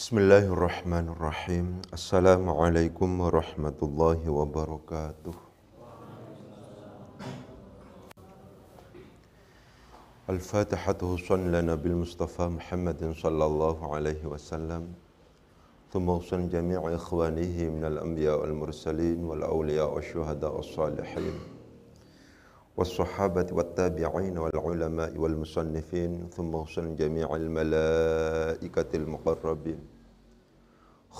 Bismillahirrahmanirrahim. Assalamualaikum warahmatullahi wabarakatuh. الفاتحة وصلنا للنبي المصطفى محمد صلى الله عليه وسلم ثم وصلنا جميع إخوانه من الأنبياء والمرسلين والأولياء والشهداء والصالحين والصحابة والتابعين والعلماء والمصنفين ثم حسن جميع الملائكة المقربين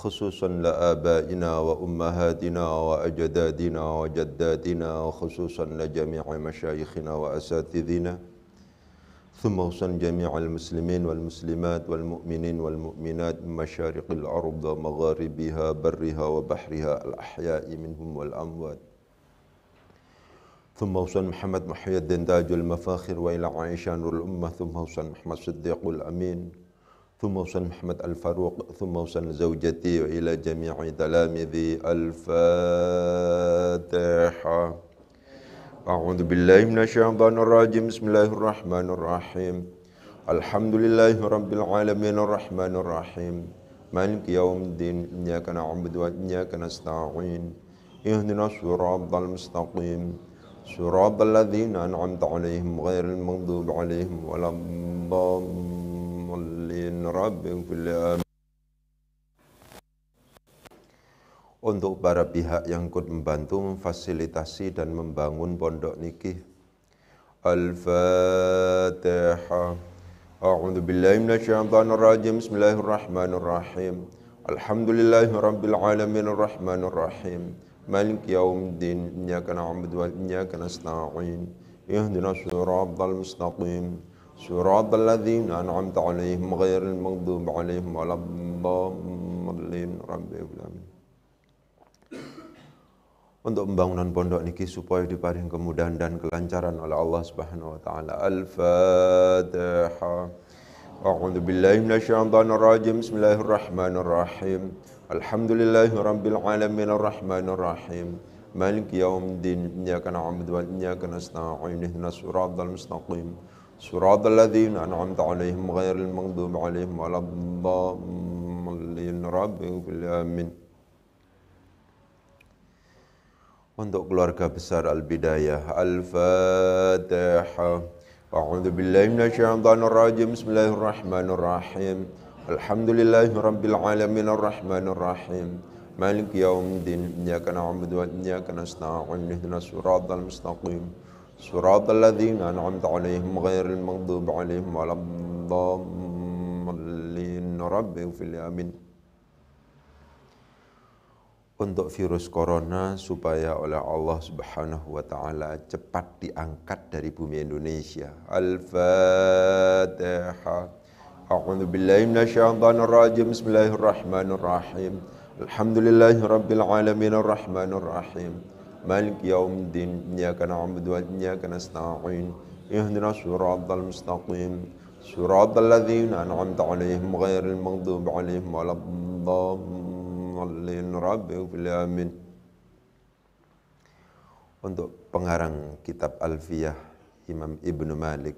خصوصا لآبائنا وأمهاتنا وأجدادنا وجداتنا وخصوصا لجميع مشايخنا وأساتذنا ثم حسن جميع المسلمين والمسلمات والمؤمنين والمؤمنات من مشارق الأرض ومغاربها برها وبحرها الأحياء منهم والأموات ثم وصل محمد محي الدين داج المفاخر وإلى عائشة نور الأمة ثم وصل محمد صديق الأمين ثم وصل محمد الفاروق ثم وصل زوجتي وإلى جميع تلامذي الفاتحة أعوذ بالله من الشيطان الرجيم بسم الله الرحمن الرحيم الحمد لله رب العالمين الرحمن الرحيم مالك يوم الدين إياك نعبد وإياك نستعين اهدنا الصراط المستقيم صراط الذين أنعمت عليهم غير المغضوب عليهم ولا الضالين رب في Untuk para pihak yang ikut membantu memfasilitasi dan membangun pondok nikih Al-Fatihah A'udzu billahi minasyaitonir rajim Bismillahirrahmanirrahim Alhamdulillahi rabbil alamin arrahmanirrahim مالك يوم الدين إياك نعبد وإياك نستعين اهدنا الصراط المستقيم صراط الذين أنعمت عليهم غير المغضوب عليهم ولا الضالين رب العالمين untuk pembangunan pondok niki supaya diparing kemudahan dan kelancaran oleh Allah Subhanahu wa taala. Al-Fatihah. A'udzu billahi minasyaitonir rajim. Bismillahirrahmanirrahim. الحمد لله رب العالمين الرحمن الرحيم مالك يوم الدين إياك نعبد وإياك نستعين اهدنا الصراط المستقيم صراط الذين أنعمت عليهم غير المغضوب عليهم ولا الضالين رب العالمين untuk keluarga besar Al-Bidayah Al-Fatihah A'udzu billahi minasyaitonir rajim Bismillahirrahmanirrahim Alamin ar Ar-Rahim Malik yaumiddin Iyaka na'budu wa iyaka nasta'in Ihdina al mustaqim al ladhina an'amta alaihim Ghairil maghdub alaihim Waladhammalin Rabbi fil amin untuk virus corona supaya oleh Allah Subhanahu wa taala cepat diangkat dari bumi Indonesia. Al-Fatihah. أعوذ بالله من الشيطان الرجيم بسم الله الرحمن الرحيم الحمد لله رب العالمين الرحمن الرحيم مالك يوم الدين إياك نعبد وإياك نستعين اهدنا الصراط المستقيم صراط الذين أنعمت عليهم غير المغضوب عليهم ولا الضالين رب آمين Untuk pengarang kitab Alfiyah Imam Ibn Malik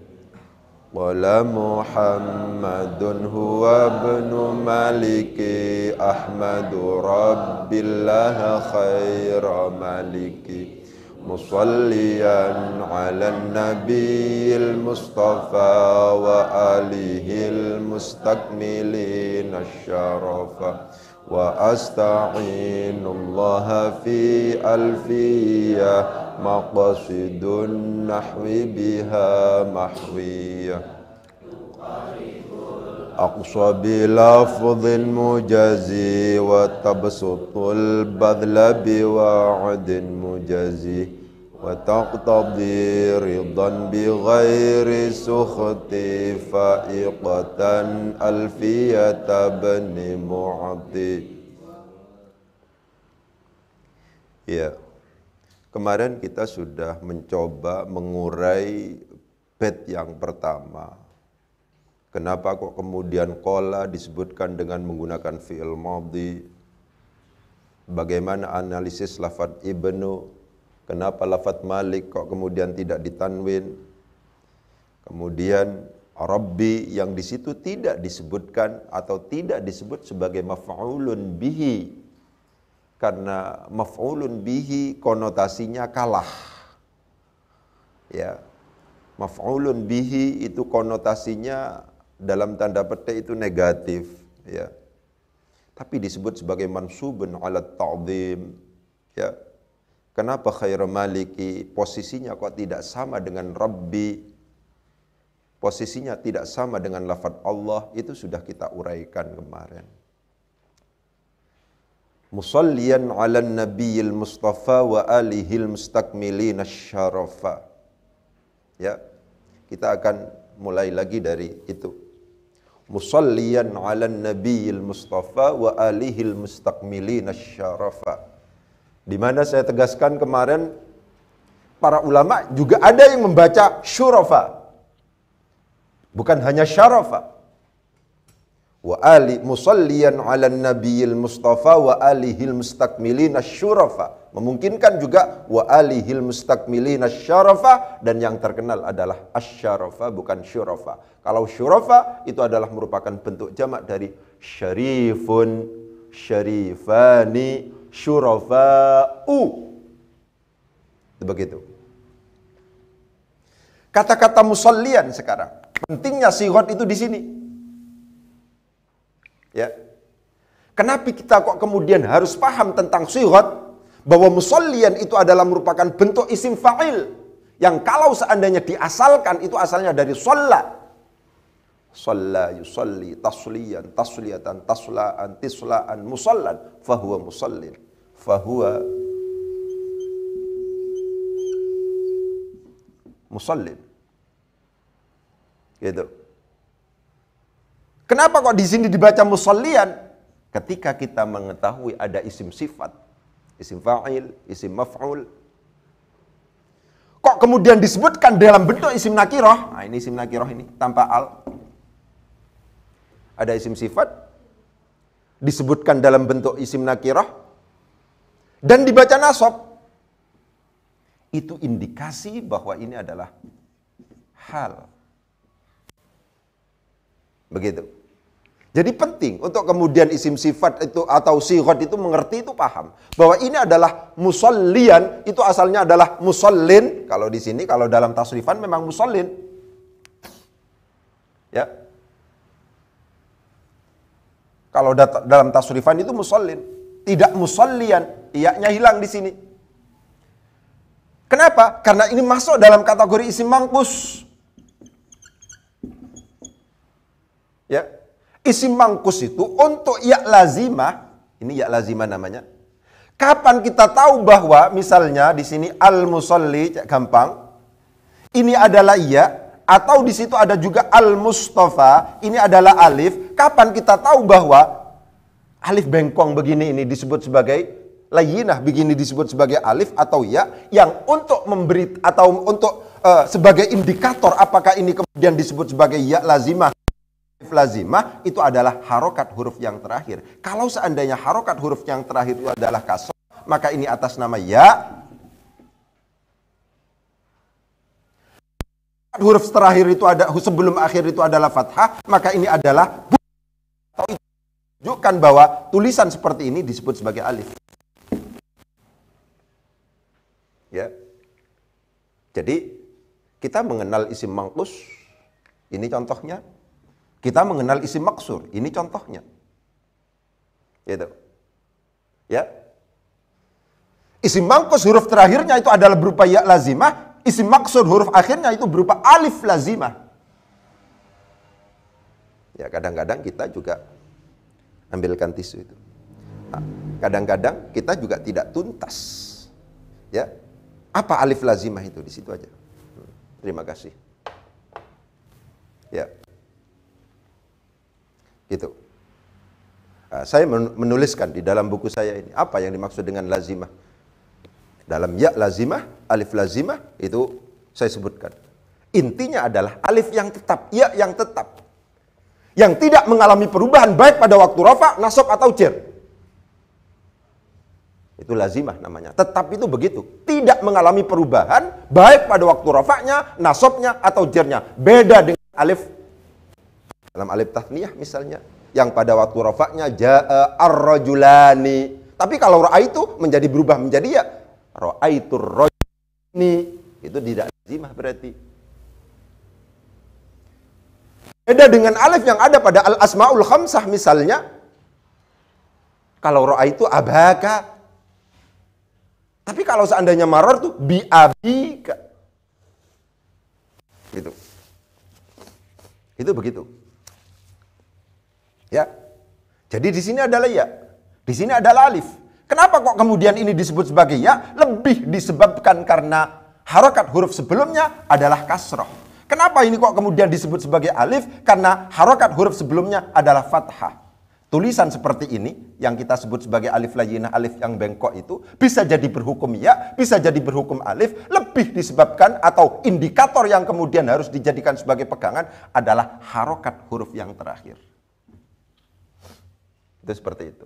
ولمحمد هو ابن ملك أحمد رب الله خير ملكي مصليا على النبي المصطفى وآله المستكملين الشرف وأستعين الله في ألفية مقصد النحو بها محوية أقصى بلفظ مجازي وتبسط البذل بوعد مجازي وتقتضي رضا بغير سخط فائقة ألفية بن معطي Ya, kemarin kita sudah mencoba mengurai bed yang pertama Kenapa kok kemudian kola disebutkan dengan menggunakan fi'il madhi? Bagaimana analisis lafad ibnu? Kenapa lafad malik kok kemudian tidak ditanwin? Kemudian Rabbi yang di situ tidak disebutkan atau tidak disebut sebagai maf'ulun bihi karena maf'ulun bihi konotasinya kalah. Ya. Maf'ulun bihi itu konotasinya dalam tanda petik itu negatif ya tapi disebut sebagai mansubun ala ta'zim ya kenapa khairu maliki posisinya kok tidak sama dengan rabbi posisinya tidak sama dengan lafaz Allah itu sudah kita uraikan kemarin musallian ala nabiyil mustafa wa alihil mustakmilina syarafa ya kita akan mulai lagi dari itu musalliyan 'ala nabiyil mustafa wa alihil mustaqmilin syarafa. Di mana saya tegaskan kemarin para ulama juga ada yang membaca syurafa. Bukan hanya syarafa. Wa ali musalliyan 'ala nabiyil mustafa wa alihil mustaqmilin syarafa. Memungkinkan juga wa alihil mustakmilina syarafa dan yang terkenal adalah asyarafa bukan syurafa. Kalau syurafa itu adalah merupakan bentuk jamak dari syarifun, syarifani, syurafa'u. Begitu. Kata-kata musallian sekarang. Pentingnya sigot itu di sini. Ya. Kenapa kita kok kemudian harus paham tentang sigot? bahwa musallian itu adalah merupakan bentuk isim fa'il yang kalau seandainya diasalkan itu asalnya dari sholla sholla yusalli tasliyan tasliyatan taslaan tislaan musallan fahuwa musallin fahuwa musallin gitu kenapa kok di sini dibaca musallian ketika kita mengetahui ada isim sifat isim fa'il, isim maf'ul. Kok kemudian disebutkan dalam bentuk isim nakiroh? Nah ini isim nakiroh ini, tanpa al. Ada isim sifat, disebutkan dalam bentuk isim nakiroh, dan dibaca nasab. Itu indikasi bahwa ini adalah hal. Begitu. Jadi penting untuk kemudian isim sifat itu atau sihot itu mengerti itu paham bahwa ini adalah musallian itu asalnya adalah musallin kalau di sini kalau dalam tasrifan memang musallin ya kalau dalam tasrifan itu musallin tidak musallian iaknya hilang di sini kenapa karena ini masuk dalam kategori isim mangkus ya Isi mangkus itu untuk ya lazimah, ini ya lazimah namanya. Kapan kita tahu bahwa misalnya di sini al musalli gampang. Ini adalah ya atau di situ ada juga al mustafa, ini adalah alif. Kapan kita tahu bahwa alif bengkong begini ini disebut sebagai layinah begini disebut sebagai alif atau ya yang untuk memberi atau untuk uh, sebagai indikator apakah ini kemudian disebut sebagai ya lazimah Alif lazimah itu adalah harokat huruf yang terakhir. Kalau seandainya harokat huruf yang terakhir itu adalah kasroh, maka ini atas nama ya. Huruf terakhir itu ada sebelum akhir itu adalah fathah, maka ini adalah bu. Tunjukkan bahwa tulisan seperti ini disebut sebagai alif. Ya. Jadi kita mengenal isim mangkus. Ini contohnya kita mengenal isi maksur, ini contohnya. Gitu. Ya. Isim mangkus huruf terakhirnya itu adalah berupa ya lazimah, isi maksur huruf akhirnya itu berupa alif lazimah. Ya, kadang-kadang kita juga ambilkan tisu itu. Nah, kadang-kadang nah, kita juga tidak tuntas. Ya. Apa alif lazimah itu di situ aja. Hmm. Terima kasih. Ya. Gitu. Nah, saya menuliskan di dalam buku saya ini apa yang dimaksud dengan lazimah. Dalam ya lazimah, alif lazimah itu saya sebutkan. Intinya adalah alif yang tetap, ya yang tetap. Yang tidak mengalami perubahan baik pada waktu rafa, nasab atau cir Itu lazimah namanya. Tetap itu begitu. Tidak mengalami perubahan baik pada waktu rafaknya, nasabnya atau jernya. Beda dengan alif dalam alif tahniyah misalnya, yang pada waktu rofaknya jaa ar Tapi kalau roa itu menjadi berubah menjadi ya itu rojni itu tidak lazimah berarti. Beda dengan alif yang ada pada al asmaul khamsah misalnya. Kalau roa itu abaka. Tapi kalau seandainya maror tuh bi Gitu. Itu begitu. Ya. Jadi di sini adalah ya. Di sini adalah alif. Kenapa kok kemudian ini disebut sebagai ya? Lebih disebabkan karena harokat huruf sebelumnya adalah kasroh. Kenapa ini kok kemudian disebut sebagai alif? Karena harokat huruf sebelumnya adalah fathah. Tulisan seperti ini yang kita sebut sebagai alif layina, alif yang bengkok itu bisa jadi berhukum ya, bisa jadi berhukum alif. Lebih disebabkan atau indikator yang kemudian harus dijadikan sebagai pegangan adalah harokat huruf yang terakhir. Itu seperti itu.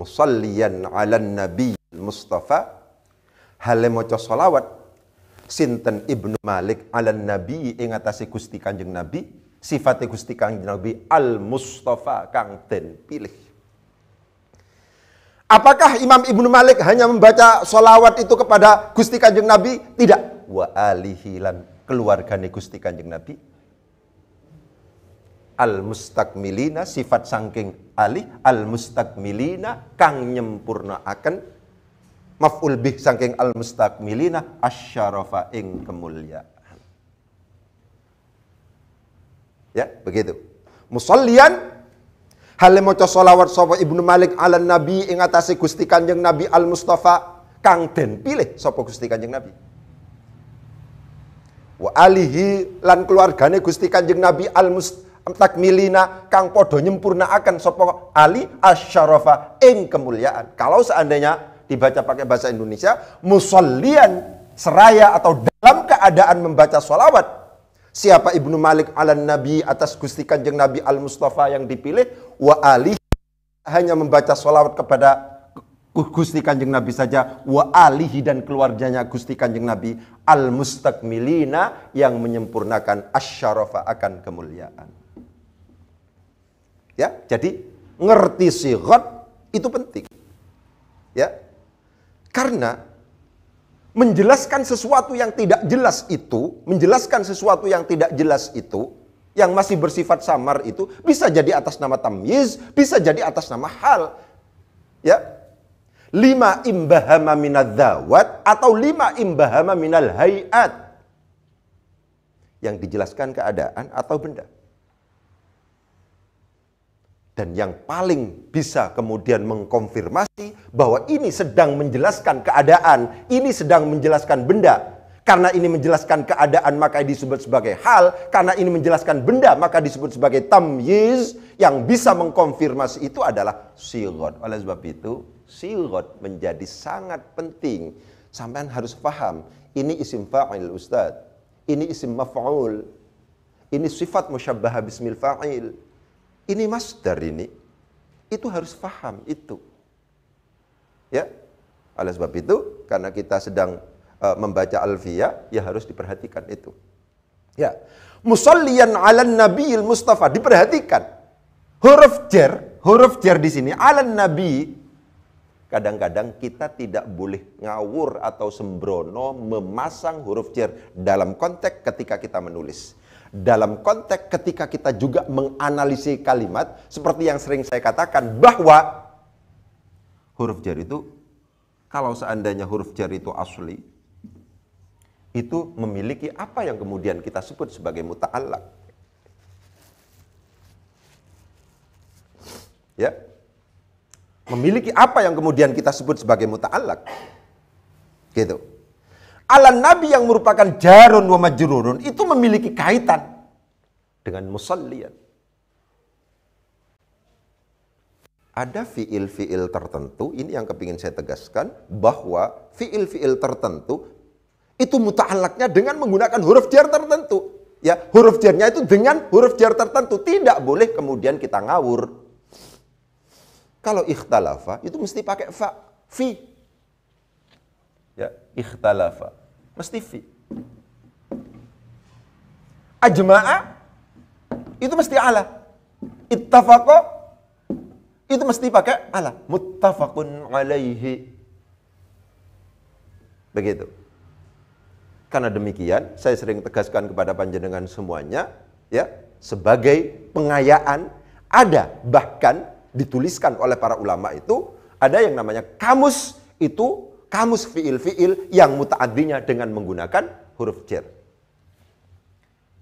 Musalliyan ala nabi Mustafa hale moco salawat. sinten Ibnu Malik ala nabi ing atase Gusti Kanjeng Nabi sifati Gusti Kanjeng Nabi al Mustafa kang den pilih Apakah Imam Ibnu Malik hanya membaca solawat itu kepada Gusti Kanjeng Nabi? Tidak. Wa alihi lan keluargane Gusti Kanjeng Nabi al-mustakmilina sifat sangking alih al-mustakmilina kang nyempurna akan maf'ul bih sangking al-mustakmilina asyarafa ing kemuliaan ya begitu musallian Hale maca salawat sapa Ibnu Malik ala Nabi ing atase Gusti Kanjeng Nabi Al Mustafa kang den pilih sapa Gusti Kanjeng Nabi. Wa alihi lan keluargane Gusti Kanjeng Nabi Al Mustafa takmilina kang podo nyempurna akan sopo ali asharofa ing kemuliaan. Kalau seandainya dibaca pakai bahasa Indonesia, musallian seraya atau dalam keadaan membaca sholawat siapa Ibnu Malik ala Nabi atas Gusti Kanjeng Nabi Al Mustafa yang dipilih wa ali hanya membaca sholawat kepada Gusti Kanjeng Nabi saja wa alihi dan keluarganya Gusti Kanjeng Nabi al mustakmilina yang menyempurnakan asharofa akan kemuliaan. Ya, jadi ngerti sigot itu penting. Ya. Karena menjelaskan sesuatu yang tidak jelas itu, menjelaskan sesuatu yang tidak jelas itu yang masih bersifat samar itu bisa jadi atas nama tamyiz, bisa jadi atas nama hal. Ya. Lima imbahama dawat atau lima imbahama minal hayat. Yang dijelaskan keadaan atau benda. Dan yang paling bisa kemudian mengkonfirmasi bahwa ini sedang menjelaskan keadaan, ini sedang menjelaskan benda. Karena ini menjelaskan keadaan maka disebut sebagai hal, karena ini menjelaskan benda maka disebut sebagai tamyiz. Yang bisa mengkonfirmasi itu adalah sigot. Oleh sebab itu, sigot menjadi sangat penting. Sampai harus paham, ini isim fa'il Ustadz, ini isim maf'ul, ini sifat musyabbah bismil fa'il ini masdar ini itu harus paham itu. Ya. Oleh sebab itu karena kita sedang uh, membaca alfiya ya harus diperhatikan itu. Ya. Musallian ala nabiil mustafa diperhatikan. Huruf jer huruf jer di sini ala nabi kadang-kadang kita tidak boleh ngawur atau sembrono memasang huruf jer dalam konteks ketika kita menulis dalam konteks ketika kita juga menganalisis kalimat seperti yang sering saya katakan bahwa huruf jar itu kalau seandainya huruf jar itu asli itu memiliki apa yang kemudian kita sebut sebagai muta'allak. Ya. Memiliki apa yang kemudian kita sebut sebagai muta'allak. Gitu ala nabi yang merupakan jarun wa majrurun itu memiliki kaitan dengan musallian. Ada fiil-fiil tertentu, ini yang kepingin saya tegaskan, bahwa fiil-fiil tertentu itu muta'alaknya dengan menggunakan huruf jar tertentu. Ya, huruf jarnya itu dengan huruf jar tertentu. Tidak boleh kemudian kita ngawur. Kalau ikhtalafa, itu mesti pakai fa, fi. Ya, ikhtalafa mesti fi. Ajma'a itu mesti ala. Ittafaqo itu mesti pakai ala. Muttafaqun alaihi. Begitu. Karena demikian, saya sering tegaskan kepada panjenengan semuanya, ya, sebagai pengayaan ada bahkan dituliskan oleh para ulama itu ada yang namanya kamus itu kamus fiil-fiil yang mutaaddinya dengan menggunakan huruf jer.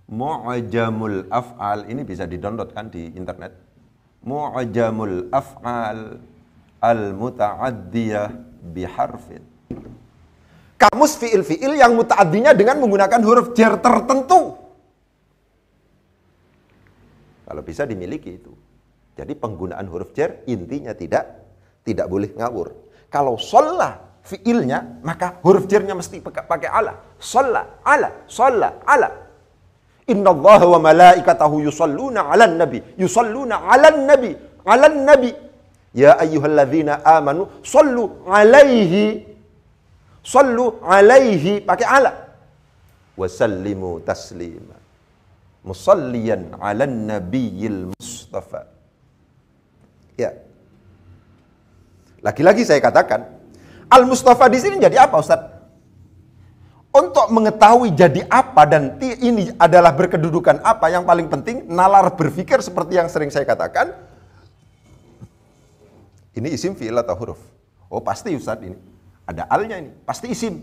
Mu'jamul af'al ini bisa didownload kan di internet. Mu'jamul af'al al-muta'addiyah biharfin. Kamus fiil-fiil yang mutaaddinya dengan menggunakan huruf jer tertentu. Kalau bisa dimiliki itu. Jadi penggunaan huruf jer intinya tidak tidak boleh ngawur. Kalau sholat fiilnya, maka huruf jernya mesti pakai ala. Salla, ala, salla, ala. Inna Allah wa malaikatahu yusalluna ala nabi. Yusalluna ala nabi. Ala nabi. Ya ayyuhalladzina amanu. Sallu alaihi. Sallu alaihi. Pakai ala. Wasallimu taslima. Musallian ala nabiyil mustafa. Ya. Lagi-lagi saya katakan, Al-Mustafa di sini jadi apa Ustaz? Untuk mengetahui jadi apa dan ini adalah berkedudukan apa yang paling penting nalar berpikir seperti yang sering saya katakan. Ini isim fi'il atau huruf? Oh pasti Ustaz ini. Ada alnya ini, pasti isim.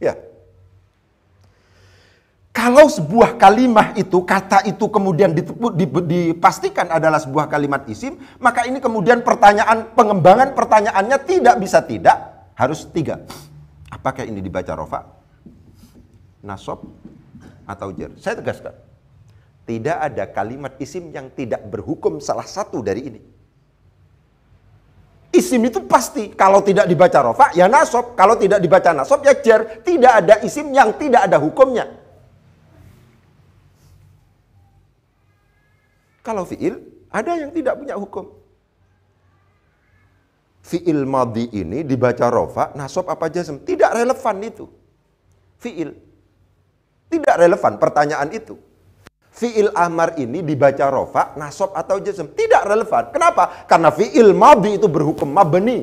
Ya, kalau sebuah kalimat itu, kata itu kemudian dipastikan adalah sebuah kalimat isim, maka ini kemudian pertanyaan, pengembangan pertanyaannya tidak bisa tidak, harus tiga. Apakah ini dibaca rofa, nasob, atau jer? Saya tegaskan, tidak ada kalimat isim yang tidak berhukum salah satu dari ini. Isim itu pasti kalau tidak dibaca rofa ya nasob, kalau tidak dibaca nasob ya jer. Tidak ada isim yang tidak ada hukumnya. Kalau fiil, ada yang tidak punya hukum. Fiil madhi ini dibaca rofa, nasob apa jazm. Tidak relevan itu. Fiil. Tidak relevan pertanyaan itu. Fiil amar ini dibaca rofa, nasob atau jazm. Tidak relevan. Kenapa? Karena fiil madhi itu berhukum mabni.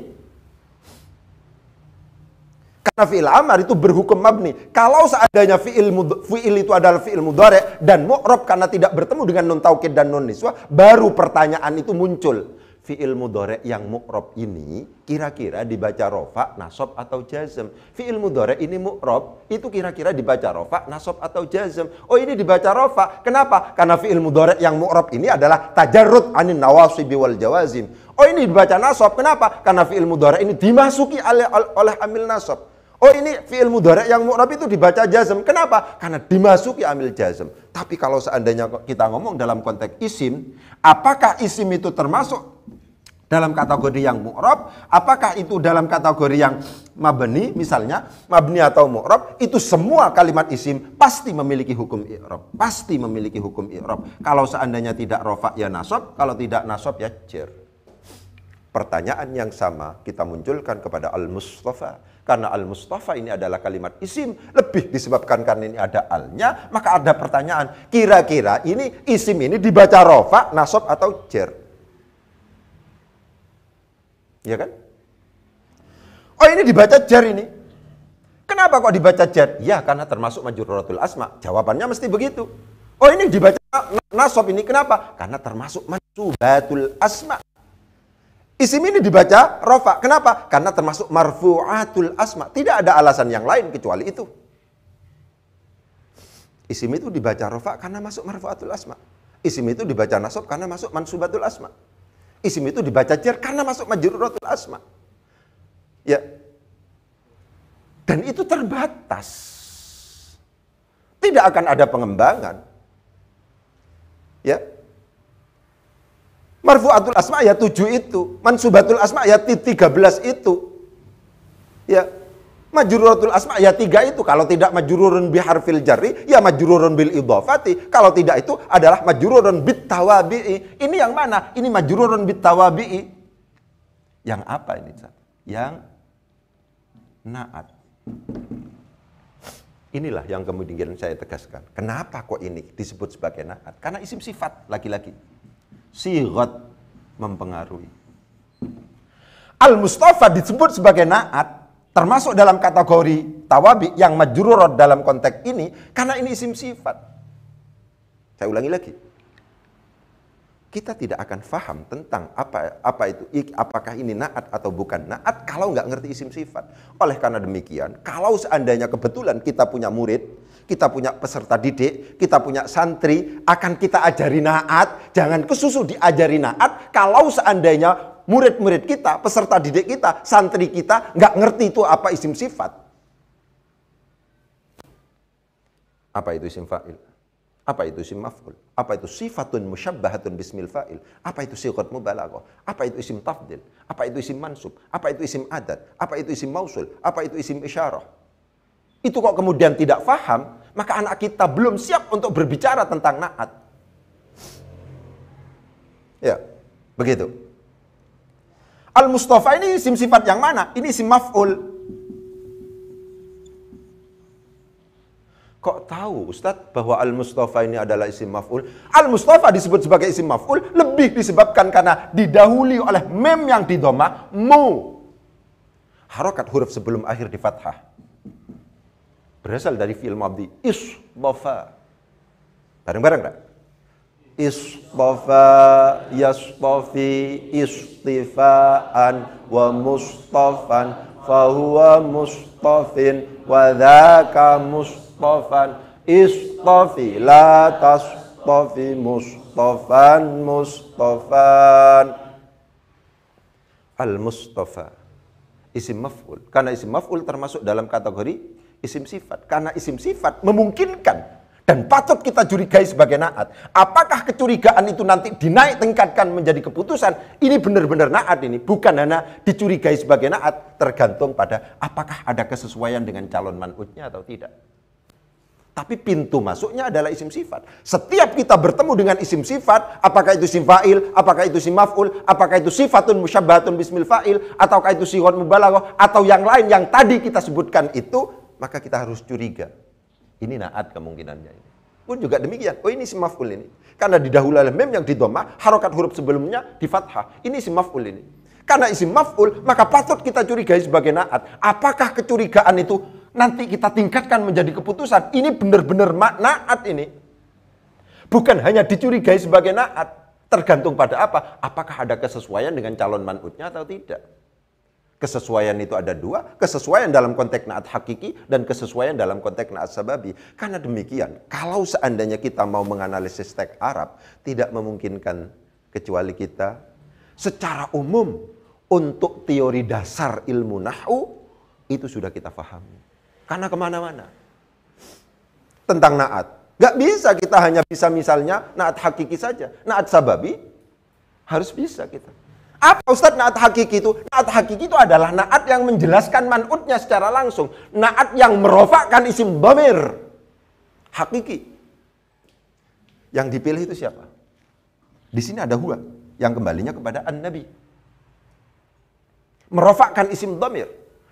Karena fi'il amar itu berhukum mabni. Kalau seandainya fi'il fi itu adalah fi'il mudhari dan mu'rab karena tidak bertemu dengan nun taukid dan nun niswa, baru pertanyaan itu muncul. Fi'il mudhari yang mu'rab ini kira-kira dibaca rofa, nasab atau jazm. Fi'il mudhari ini mu'rab, itu kira-kira dibaca rofa, nasab atau jazm. Oh, ini dibaca rofa. Kenapa? Karena fi'il mudhari yang mu'rab ini adalah tajarrud anin nawasibi wal jawazim. Oh, ini dibaca nasab. Kenapa? Karena fi'il mudhari ini dimasuki oleh, oleh amil nasab. Oh ini fi'il mudhari yang mu'rab itu dibaca jazm. Kenapa? Karena dimasuki amil jazm. Tapi kalau seandainya kita ngomong dalam konteks isim, apakah isim itu termasuk dalam kategori yang mu'rab? Apakah itu dalam kategori yang mabni misalnya, mabni atau mu'rab? Itu semua kalimat isim pasti memiliki hukum i'rab. Pasti memiliki hukum i'rab. Kalau seandainya tidak rofa ya nasab, kalau tidak nasab ya jer pertanyaan yang sama kita munculkan kepada Al-Mustafa. Karena al-Mustafa ini adalah kalimat isim, lebih disebabkan karena ini ada alnya, maka ada pertanyaan, kira-kira ini isim ini dibaca rofa, nasab atau jer? Ya kan? Oh ini dibaca jer ini. Kenapa kok dibaca jer? Ya karena termasuk majruratul asma. Jawabannya mesti begitu. Oh ini dibaca nasab ini kenapa? Karena termasuk mansubatul asma. Isim ini dibaca rofa. Kenapa? Karena termasuk marfu'atul asma. Tidak ada alasan yang lain kecuali itu. Isim itu dibaca rofa karena masuk marfu'atul asma. Isim itu dibaca nasab karena masuk mansubatul asma. Isim itu dibaca jir karena masuk majruratul asma. Ya. Dan itu terbatas. Tidak akan ada pengembangan. Ya, Marfu'atul asma ya 7 itu. Mansubatul asma ya belas itu. Ya. Majruratul asma ya tiga itu. Kalau tidak majrurun biharfil jari, ya majrurun bil idhafati. Kalau tidak itu adalah majrurun bit Ini yang mana? Ini majrurun bit Yang apa ini? Yang naat. Inilah yang kemudian saya tegaskan. Kenapa kok ini disebut sebagai naat? Karena isim sifat laki-laki sigot mempengaruhi. Al-Mustafa disebut sebagai naat, termasuk dalam kategori tawabi yang roh dalam konteks ini, karena ini isim sifat. Saya ulangi lagi. Kita tidak akan faham tentang apa apa itu apakah ini naat atau bukan naat kalau nggak ngerti isim sifat. Oleh karena demikian, kalau seandainya kebetulan kita punya murid kita punya peserta didik, kita punya santri, akan kita ajari naat, jangan kesusu diajari naat kalau seandainya murid-murid kita, peserta didik kita, santri kita nggak ngerti itu apa isim sifat. Apa itu isim fa'il? Apa itu isim maf'ul? Apa itu sifatun musyabbahatun bismil fa'il? Apa itu sifat mubalaghah? Apa itu isim tafdil? Apa itu isim mansub? Apa itu isim adat? Apa itu isim mausul? Apa itu isim isyarah? Itu kok kemudian tidak faham, maka anak kita belum siap untuk berbicara tentang naat. Ya, begitu. Al-Mustafa ini isim sifat yang mana? Ini isim maf'ul. Kok tahu Ustadz bahwa Al-Mustafa ini adalah isim maf'ul? Al-Mustafa disebut sebagai isim maf'ul lebih disebabkan karena didahului oleh mem yang didoma mu. Harokat huruf sebelum akhir di fathah berasal dari fi'il madhi isbafa bareng-bareng enggak isbafa yasbafi istifaan wa mustafan fahuwa mustafin wa dhaka mustafan istafi la tastafi mustafan mustafan al mustafa isim maf'ul karena isim maf'ul termasuk dalam kategori isim sifat. Karena isim sifat memungkinkan dan patut kita curigai sebagai naat. Apakah kecurigaan itu nanti dinaik tingkatkan menjadi keputusan? Ini benar-benar naat ini. Bukan hanya dicurigai sebagai naat. Tergantung pada apakah ada kesesuaian dengan calon manutnya atau tidak. Tapi pintu masuknya adalah isim sifat. Setiap kita bertemu dengan isim sifat, apakah itu isim fa'il, apakah itu isim maf'ul, apakah itu sifatun musyabbatun bismil fa'il, ataukah itu sihon mubalaghah atau yang lain yang tadi kita sebutkan itu maka kita harus curiga. Ini naat kemungkinannya ini. Pun juga demikian. Oh ini si maf'ul ini. Karena didahului oleh mem yang didomah, harokat huruf sebelumnya di fathah. Ini si maf'ul ini. Karena isi maf'ul, maka patut kita curigai sebagai naat. Apakah kecurigaan itu nanti kita tingkatkan menjadi keputusan? Ini benar-benar naat ini. Bukan hanya dicurigai sebagai naat. Tergantung pada apa? Apakah ada kesesuaian dengan calon manutnya atau tidak? Kesesuaian itu ada dua, kesesuaian dalam konteks naat hakiki dan kesesuaian dalam konteks naat sababi. Karena demikian, kalau seandainya kita mau menganalisis teks Arab, tidak memungkinkan kecuali kita secara umum untuk teori dasar ilmu nahu itu sudah kita pahami. Karena kemana-mana. Tentang naat. Gak bisa kita hanya bisa misalnya naat hakiki saja. Naat sababi harus bisa kita. Apa Ustaz naat hakiki itu? Naat hakiki itu adalah naat yang menjelaskan manutnya secara langsung. Naat yang merofakkan isim bamir. Hakiki. Yang dipilih itu siapa? Di sini ada huwa. Yang kembalinya kepada an-nabi. Merofakkan isim bamir.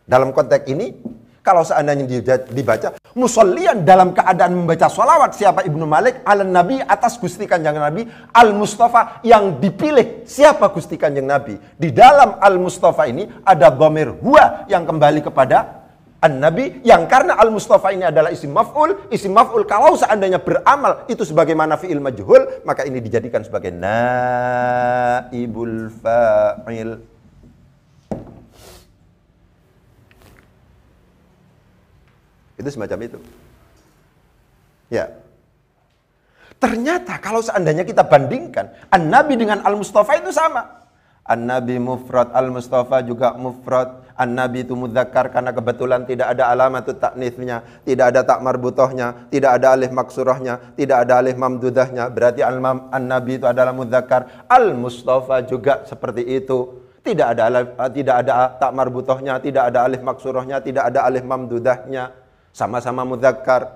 Dalam konteks ini, kalau seandainya dibaca, musollian dalam keadaan membaca sholawat siapa Ibnu Malik al Nabi atas Gusti Kanjeng Nabi al Mustafa yang dipilih siapa Gusti Kanjeng Nabi. Di dalam al Mustafa ini ada bomir huwa yang kembali kepada An-Nabi yang karena Al-Mustafa ini adalah isim maf'ul, isim maf'ul kalau seandainya beramal itu sebagaimana fi'il majhul, maka ini dijadikan sebagai naibul fa'il. Itu semacam itu. Ya. Ternyata kalau seandainya kita bandingkan An-Nabi dengan Al-Mustafa itu sama. An-Nabi mufrad, Al-Mustafa juga mufrad. An-Nabi itu mudzakkar karena kebetulan tidak ada alamat taknitsnya, tidak ada tak marbutohnya, tidak ada alif maksurahnya, tidak ada alif mamdudahnya. Berarti An-Nabi itu adalah mudzakkar. Al-Mustafa juga seperti itu. Tidak ada alif, eh, tidak ada tak marbutohnya, tidak ada alif maksurahnya, tidak ada alif mamdudahnya. Sama-sama mudzakkar.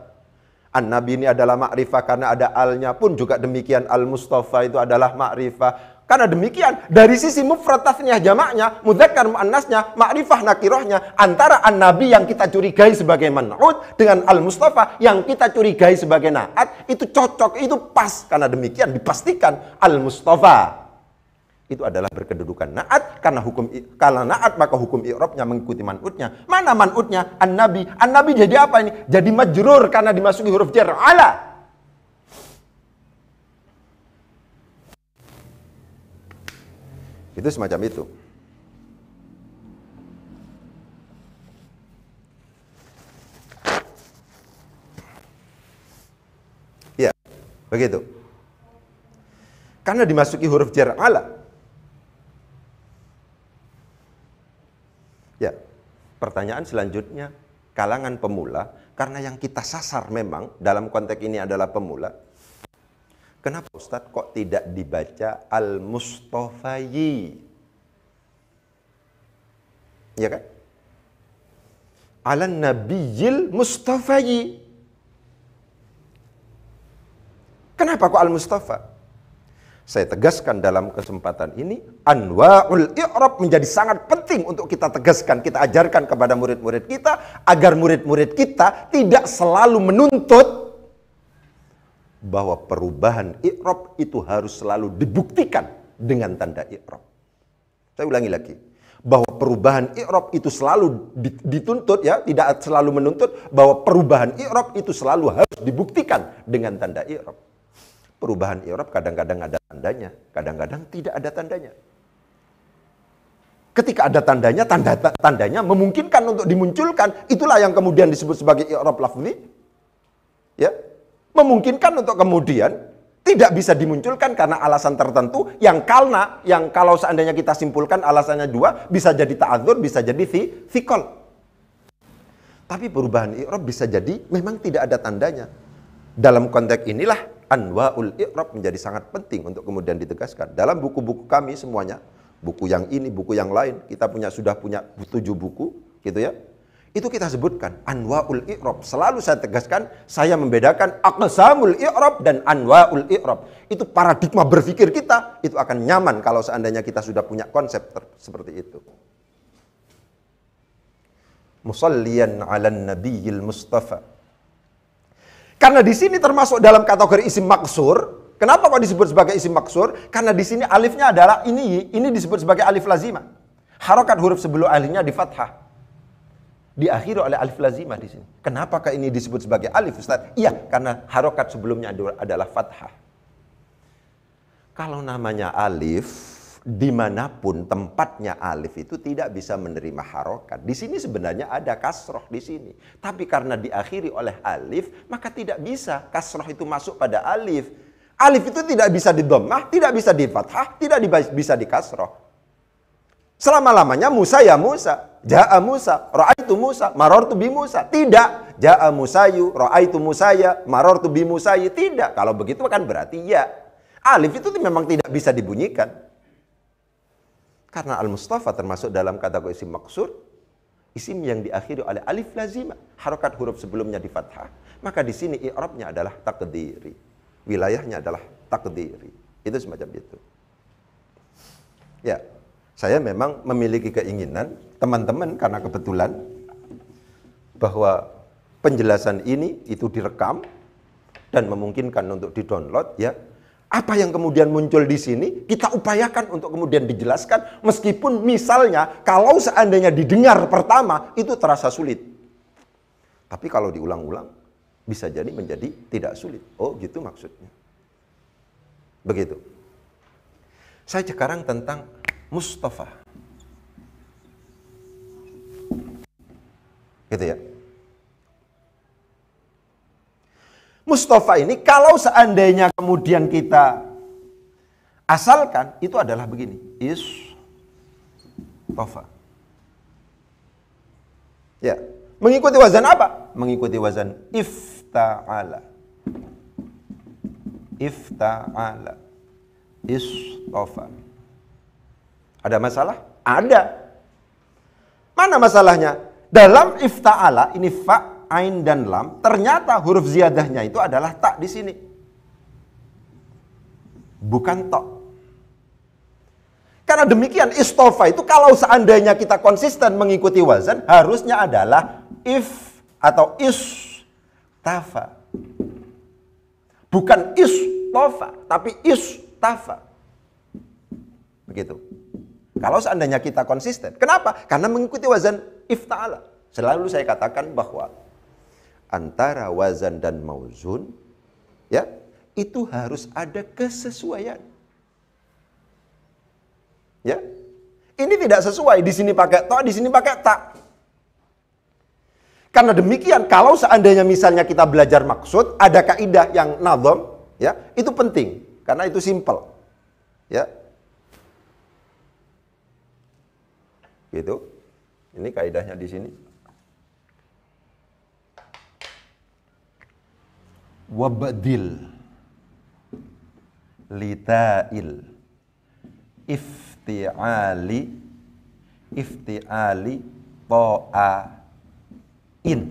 An-Nabi ini adalah ma'rifah karena ada alnya pun juga demikian al-Mustafa itu adalah ma'rifah. Karena demikian dari sisi mufratafnya jamaknya, mudzakkar muannasnya, ma'rifah nakirohnya antara an-nabi yang kita curigai sebagai man'ud dengan al-Mustafa yang kita curigai sebagai na'at itu cocok, itu pas karena demikian dipastikan al-Mustafa itu adalah berkedudukan naat karena hukum kalau naat maka hukum i'rabnya mengikuti manutnya. Mana manutnya? An-nabi. An-nabi jadi apa ini? Jadi majrur karena dimasuki huruf jar ala. Itu semacam itu. Ya, begitu. Karena dimasuki huruf jar ala, pertanyaan selanjutnya kalangan pemula karena yang kita sasar memang dalam konteks ini adalah pemula. Kenapa Ustadz kok tidak dibaca Al-Mustafayi? Ya kan? Ala Nabiyil Mustafayi. Kenapa kok Al-Mustafa? Saya tegaskan dalam kesempatan ini, anwaul i'rab menjadi sangat penting untuk kita tegaskan, kita ajarkan kepada murid-murid kita, agar murid-murid kita tidak selalu menuntut bahwa perubahan i'rab itu harus selalu dibuktikan dengan tanda i'rab. Saya ulangi lagi, bahwa perubahan i'rab itu selalu dituntut ya, tidak selalu menuntut bahwa perubahan i'rab itu selalu harus dibuktikan dengan tanda i'rab perubahan i'rab kadang-kadang ada tandanya, kadang-kadang tidak ada tandanya. Ketika ada tandanya, tanda tandanya memungkinkan untuk dimunculkan. Itulah yang kemudian disebut sebagai i'rab lafzi. Ya. Memungkinkan untuk kemudian tidak bisa dimunculkan karena alasan tertentu yang karena yang kalau seandainya kita simpulkan alasannya dua bisa jadi ta'adzur, bisa jadi fikol. Tapi perubahan i'rab bisa jadi memang tidak ada tandanya. Dalam konteks inilah anwaul i'rab menjadi sangat penting untuk kemudian ditegaskan. Dalam buku-buku kami semuanya, buku yang ini, buku yang lain, kita punya sudah punya tujuh buku, gitu ya. Itu kita sebutkan anwaul i'rab. Selalu saya tegaskan, saya membedakan aqsamul i'rab dan anwaul i'rab. Itu paradigma berpikir kita, itu akan nyaman kalau seandainya kita sudah punya konsep seperti itu. Musallian 'alan nabiyil mustafa karena di sini termasuk dalam kategori isim maksur. Kenapa kok disebut sebagai isim maksur? Karena di sini alifnya adalah ini, ini disebut sebagai alif lazimah. Harokat huruf sebelum alifnya di fathah. Diakhiri oleh alif lazimah di sini. Kenapa ini disebut sebagai alif Ustaz? Iya, karena harokat sebelumnya adalah fathah. Kalau namanya alif, dimanapun tempatnya alif itu tidak bisa menerima harokat. Di sini sebenarnya ada kasroh di sini. Tapi karena diakhiri oleh alif, maka tidak bisa kasroh itu masuk pada alif. Alif itu tidak bisa didomah, tidak bisa di fathah, tidak bisa di kasroh. Selama-lamanya Musa ya Musa. Ja'a Musa, ra'aitu Musa, marortu bi Musa. Tidak. Ja'a Musayu, ra'aitu Musaya, marortu bi Musayi. Tidak. Kalau begitu kan berarti ya. Alif itu memang tidak bisa dibunyikan. Karena al-mustafa termasuk dalam kategori isim maksud, isim yang diakhiri oleh alif lazimah, harokat huruf sebelumnya di fathah. Maka di sini i'rabnya adalah takdiri. Wilayahnya adalah takdiri. Itu semacam itu. Ya, saya memang memiliki keinginan teman-teman karena kebetulan bahwa penjelasan ini itu direkam dan memungkinkan untuk didownload ya apa yang kemudian muncul di sini kita upayakan untuk kemudian dijelaskan meskipun misalnya kalau seandainya didengar pertama itu terasa sulit. Tapi kalau diulang-ulang bisa jadi menjadi tidak sulit. Oh, gitu maksudnya. Begitu. Saya sekarang tentang Mustafa. Gitu ya. Mustafa ini kalau seandainya kemudian kita asalkan itu adalah begini. Is Tofa. Ya. Mengikuti wazan apa? Mengikuti wazan ifta'ala. Ifta'ala. is Mustafa Ada masalah? Ada. Mana masalahnya? Dalam ifta'ala ini fa ain dan lam, ternyata huruf ziyadahnya itu adalah tak di sini. Bukan tok. Karena demikian istofa itu kalau seandainya kita konsisten mengikuti wazan harusnya adalah if atau is tafa Bukan istofa, tapi is tafa Begitu. Kalau seandainya kita konsisten. Kenapa? Karena mengikuti wazan ifta'ala. Selalu saya katakan bahwa antara wazan dan mauzun ya itu harus ada kesesuaian ya ini tidak sesuai di sini pakai to di sini pakai tak karena demikian kalau seandainya misalnya kita belajar maksud ada kaidah yang nazom ya itu penting karena itu simple ya gitu ini kaidahnya di sini wabdil litail iftiali iftiali ta'in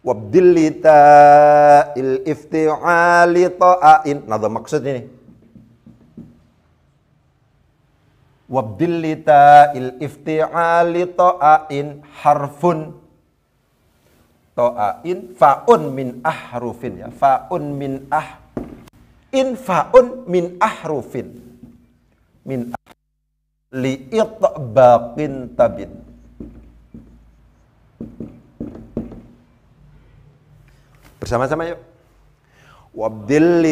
wabdil litail iftiali ta'in nah maksud ini wabdil litail iftiali ta'in harfun to'ain fa'un min ahrufin ya fa'un min ah in fa'un min ahrufin min ah li itbaqin tabin bersama-sama yuk wabdil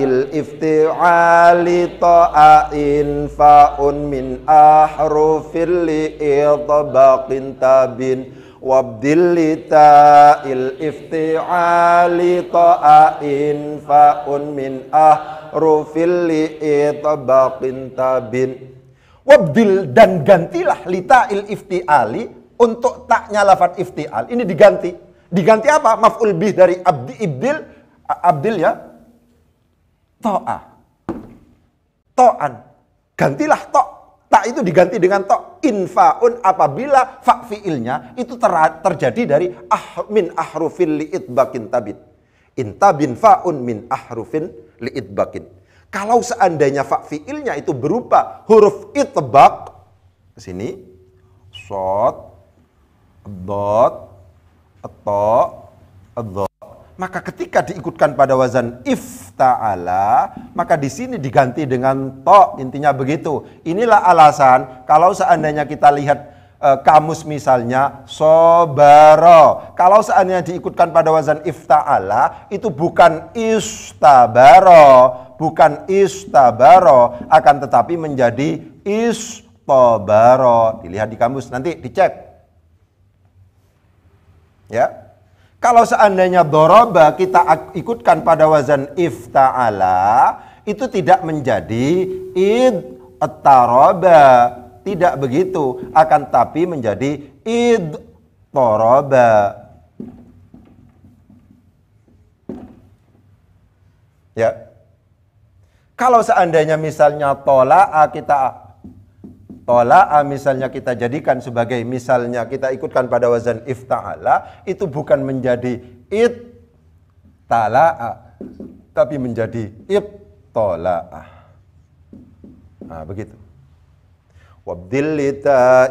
il ifti'ali ta'ain fa'un min ahrufin li itbaqin tabin wabdillita il ifti'ali ta'ain fa'un min rufil li'i tabaqin tabin wabdil dan gantilah lita il ifti'ali untuk taknya lafat ifti'al ini diganti diganti apa maf'ul bih dari abdi ibdil abdil ya to'a to'an gantilah to' tak itu diganti dengan to infaun apabila fa fiilnya itu ter terjadi dari ah min ahrufin li itbakin tabit intabin faun min ahrufin li itbakin kalau seandainya fa fiilnya itu berupa huruf itbak sini sot dot atau dot maka ketika diikutkan pada wazan ifta'ala, maka di sini diganti dengan to, intinya begitu. Inilah alasan kalau seandainya kita lihat e, kamus misalnya sobaro. Kalau seandainya diikutkan pada wazan ifta'ala, itu bukan istabaro, bukan istabaro, akan tetapi menjadi istobaro. Dilihat di kamus, nanti dicek. Ya, kalau seandainya doroba kita ikutkan pada wazan ifta'ala, itu tidak menjadi id taroba tidak begitu akan tapi menjadi id toroba ya kalau seandainya misalnya tola ah, kita Tola'a misalnya kita jadikan sebagai misalnya kita ikutkan pada wazan ifta'ala itu bukan menjadi it tala'a tapi menjadi tola'a Nah, begitu. Wabdil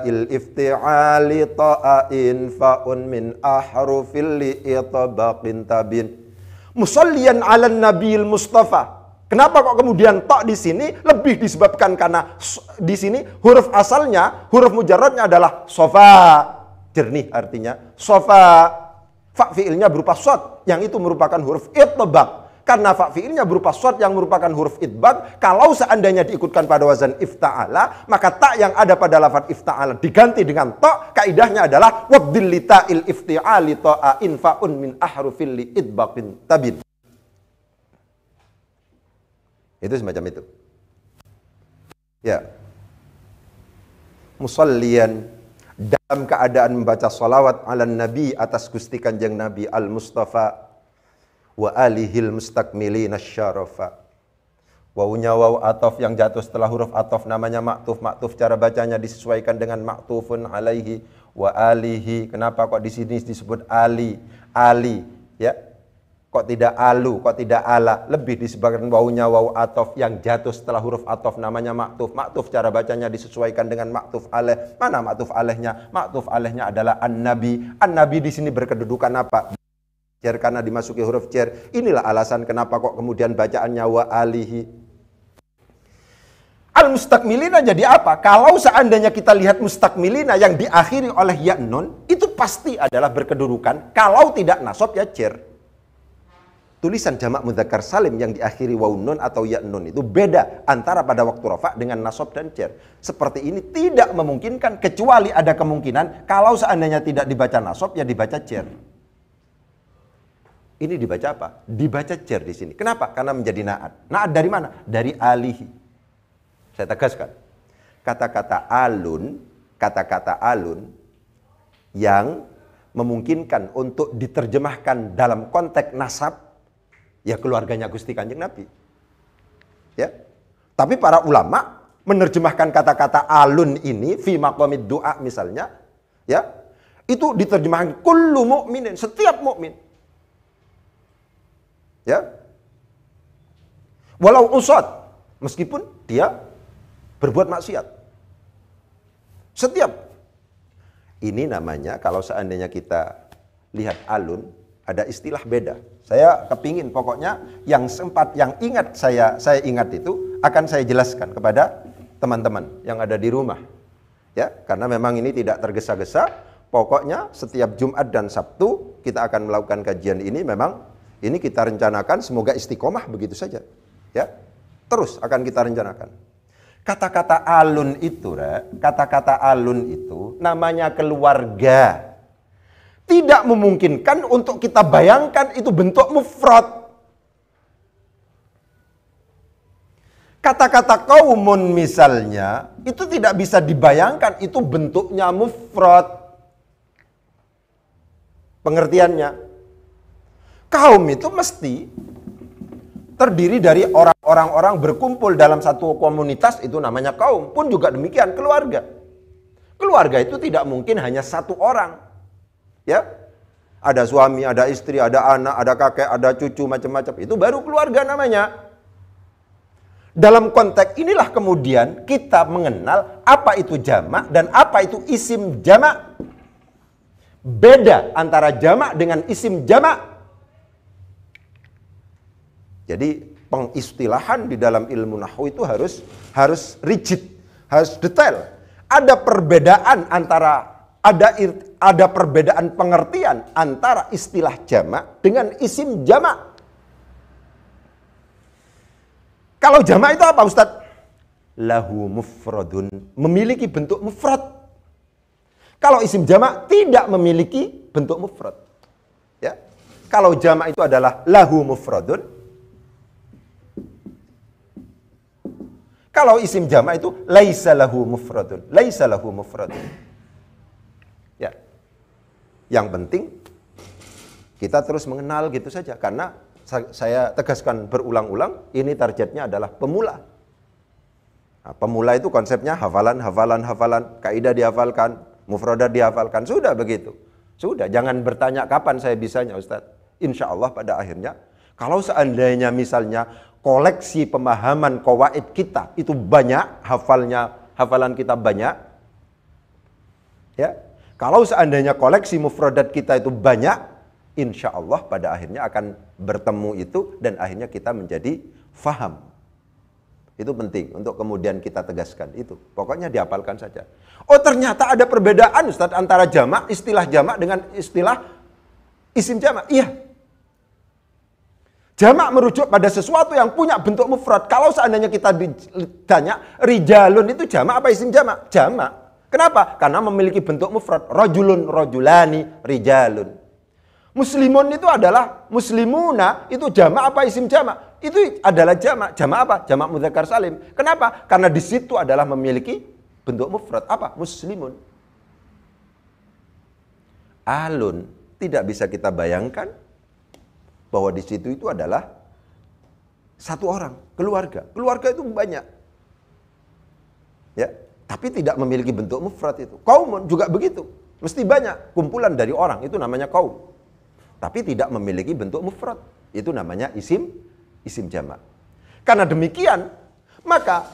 il ifti'ali ta'ain fa'un min ahrufil li'itabaqin tabin. Musallian ala nabil mustafa Kenapa kok kemudian tok di sini lebih disebabkan karena di sini huruf asalnya, huruf mujarotnya adalah sofa. Jernih artinya. Sofa. Fa'fi'ilnya berupa sot yang itu merupakan huruf itbab. Karena fa'fi'ilnya berupa sot yang merupakan huruf itbab, kalau seandainya diikutkan pada wazan ifta'ala, maka tak yang ada pada lafaz ifta'ala diganti dengan tok, kaidahnya adalah wabdillita'il ifti'ali to'a infa'un min ahrufil li tabin. Itu semacam itu. Ya. Musallian dalam keadaan membaca salawat ala Nabi atas Gusti Kanjeng Nabi Al Mustafa wa alihil mustakmilin asyarafa. Wawunya waw atof yang jatuh setelah huruf atof namanya maktuf. Maktuf cara bacanya disesuaikan dengan maktufun alaihi wa alihi. Kenapa kok di sini disebut ali? Ali ya kok tidak alu, kok tidak ala, lebih disebabkan wawunya waw atof yang jatuh setelah huruf atof namanya maktuf. Maktuf cara bacanya disesuaikan dengan maktuf aleh. Mana maktuf alehnya? Maktuf alehnya adalah an-nabi. An-nabi di sini berkedudukan apa? Cer karena dimasuki huruf cer. Inilah alasan kenapa kok kemudian bacaannya wa alihi. Al-mustakmilina jadi apa? Kalau seandainya kita lihat mustakmilina yang diakhiri oleh ya nun, itu pasti adalah berkedudukan. Kalau tidak nasob ya cer tulisan jamak mudzakkar salim yang diakhiri waw nun atau ya nun itu beda antara pada waktu rafa dengan nasab dan cer. Seperti ini tidak memungkinkan kecuali ada kemungkinan kalau seandainya tidak dibaca nasab ya dibaca cer. Ini dibaca apa? Dibaca cer di sini. Kenapa? Karena menjadi naat. Naat dari mana? Dari alihi. Saya tegaskan. Kata-kata alun, kata-kata alun yang memungkinkan untuk diterjemahkan dalam konteks nasab Ya keluarganya Gusti Kanjeng Nabi. Ya. Tapi para ulama menerjemahkan kata-kata alun ini fi maqamid doa misalnya, ya. Itu diterjemahkan kullu mukminin, setiap mukmin. Ya. Walau usad, meskipun dia berbuat maksiat. Setiap ini namanya kalau seandainya kita lihat alun ada istilah beda. Saya kepingin pokoknya yang sempat, yang ingat saya saya ingat itu akan saya jelaskan kepada teman-teman yang ada di rumah. Ya, karena memang ini tidak tergesa-gesa. Pokoknya setiap Jumat dan Sabtu kita akan melakukan kajian ini memang ini kita rencanakan semoga istiqomah begitu saja. Ya. Terus akan kita rencanakan. Kata-kata alun itu, kata-kata alun itu namanya keluarga tidak memungkinkan untuk kita bayangkan itu bentuk mufrad. Kata-kata kaumun misalnya itu tidak bisa dibayangkan itu bentuknya mufrad. Pengertiannya kaum itu mesti terdiri dari orang-orang berkumpul dalam satu komunitas itu namanya kaum pun juga demikian keluarga. Keluarga itu tidak mungkin hanya satu orang. Ya. Ada suami, ada istri, ada anak, ada kakek, ada cucu, macam-macam. Itu baru keluarga namanya. Dalam konteks inilah kemudian kita mengenal apa itu jamak dan apa itu isim jamak. Beda antara jamak dengan isim jamak. Jadi pengistilahan di dalam ilmu nahu itu harus harus rigid, harus detail. Ada perbedaan antara ada ada perbedaan pengertian antara istilah jamak dengan isim jamak. Kalau jamak itu apa Ustadz? Lahu mufradun, memiliki bentuk mufrad. Kalau isim jamak tidak memiliki bentuk mufrad. Ya. Kalau jamak itu adalah lahu mufradun. Kalau isim jamak itu laisa lahu mufradun, laisa lahu mufradun. Yang penting kita terus mengenal gitu saja karena saya tegaskan berulang-ulang ini targetnya adalah pemula. Nah, pemula itu konsepnya hafalan, hafalan, hafalan, kaidah dihafalkan, mufradat dihafalkan, sudah begitu. Sudah, jangan bertanya kapan saya bisanya Ustaz. Insya Allah pada akhirnya, kalau seandainya misalnya koleksi pemahaman kawaid kita itu banyak, hafalnya, hafalan kita banyak, ya kalau seandainya koleksi mufrodat kita itu banyak, insya Allah pada akhirnya akan bertemu itu dan akhirnya kita menjadi faham. Itu penting untuk kemudian kita tegaskan itu. Pokoknya dihafalkan saja. Oh ternyata ada perbedaan Ustaz antara jamak, istilah jamak dengan istilah isim jamak. Iya. Jamak merujuk pada sesuatu yang punya bentuk mufrad. Kalau seandainya kita ditanya rijalun itu jamak apa isim jamak? Jamak. Kenapa? Karena memiliki bentuk mufrad. Rojulun, rojulani, rijalun. Muslimun itu adalah muslimuna itu jama apa isim jama? Itu adalah jama jama apa? Jamak mudzakkar salim. Kenapa? Karena di situ adalah memiliki bentuk mufrad apa? Muslimun. Alun tidak bisa kita bayangkan bahwa di situ itu adalah satu orang, keluarga. Keluarga itu banyak. Ya, tapi tidak memiliki bentuk mufrad itu. Kaum juga begitu. Mesti banyak kumpulan dari orang itu namanya kaum. Tapi tidak memiliki bentuk mufrad. Itu namanya isim isim jamak. Karena demikian, maka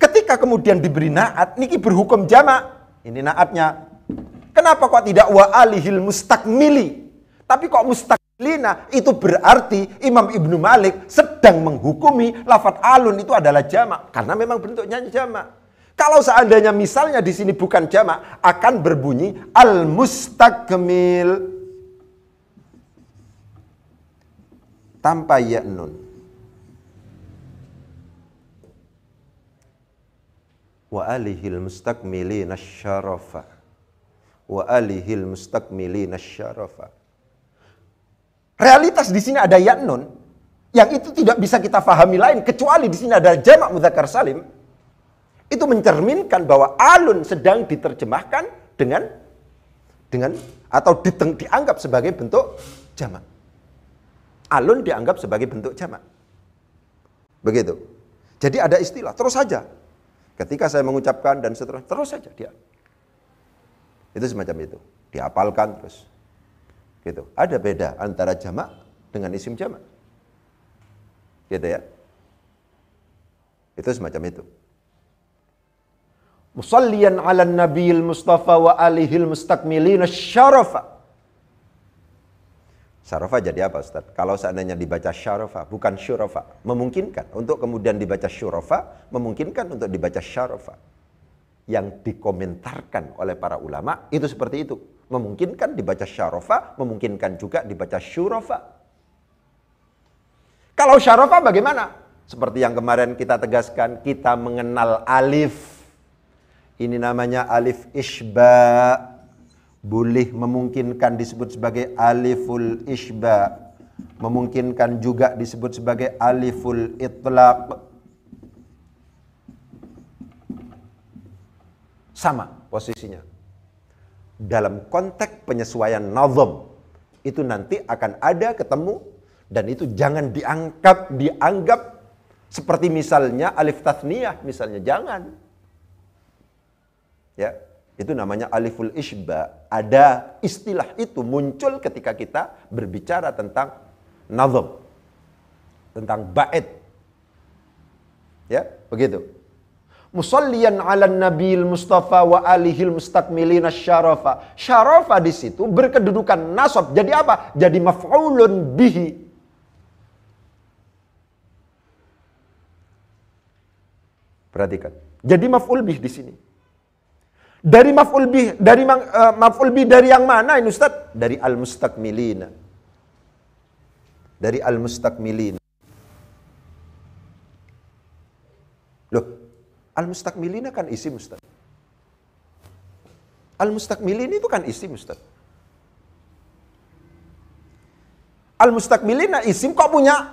ketika kemudian diberi naat niki berhukum jamak. Ini naatnya. Kenapa kok tidak wa alihil mustakmili? Tapi kok mustakmilina itu berarti Imam Ibnu Malik sedang menghukumi lafat alun itu adalah jamak karena memang bentuknya jamak. Kalau seandainya misalnya di sini bukan jamak, akan berbunyi al-mustakmil tanpa ya nun. Wa alihil mustakmili nasharofa Wa alihil mustakmili nasharofa Realitas di sini ada ya nun yang itu tidak bisa kita fahami lain kecuali di sini ada jamak mudzakkar salim itu mencerminkan bahwa alun sedang diterjemahkan dengan dengan atau diteng, dianggap sebagai bentuk jamak. Alun dianggap sebagai bentuk jamak. Begitu. Jadi ada istilah terus saja. Ketika saya mengucapkan dan seterusnya terus saja dia. Itu semacam itu. diapalkan terus. Gitu. Ada beda antara jamak dengan isim jamak. Gitu ya. Itu semacam itu musalliyan ala nabiyil mustafa wa alihil mustakmilina syarafa. syarafa jadi apa Ustaz? Kalau seandainya dibaca syarafa bukan syurafa Memungkinkan untuk kemudian dibaca syurafa memungkinkan untuk dibaca syarafa Yang dikomentarkan oleh para ulama itu seperti itu. Memungkinkan dibaca syarafa memungkinkan juga dibaca syurafa Kalau syarafa bagaimana? Seperti yang kemarin kita tegaskan, kita mengenal alif ini namanya alif isba. Boleh memungkinkan disebut sebagai aliful isba. Memungkinkan juga disebut sebagai aliful itlaq. Sama posisinya. Dalam konteks penyesuaian nazom. itu nanti akan ada ketemu dan itu jangan diangkat, dianggap seperti misalnya alif tasniyah misalnya jangan Ya, itu namanya aliful isba. Ada istilah itu muncul ketika kita berbicara tentang nazam. Tentang bait. Ya, begitu. Musallian ala nabil mustafa wa alihi mustakmilina syarafa. Syarafa di situ berkedudukan nasab. Jadi apa? Jadi maf'ulun bihi. Perhatikan. Jadi maf'ul bih di sini. Dari maf'ul bih, dari uh, maf'ul bih dari yang mana ini Ustaz? Dari al-mustakmilina. Dari al-mustakmilina. Loh, al-mustakmilina kan isim Ustaz. Al-mustakmilina itu kan isim Ustaz. Al-mustakmilina nah, isim kok punya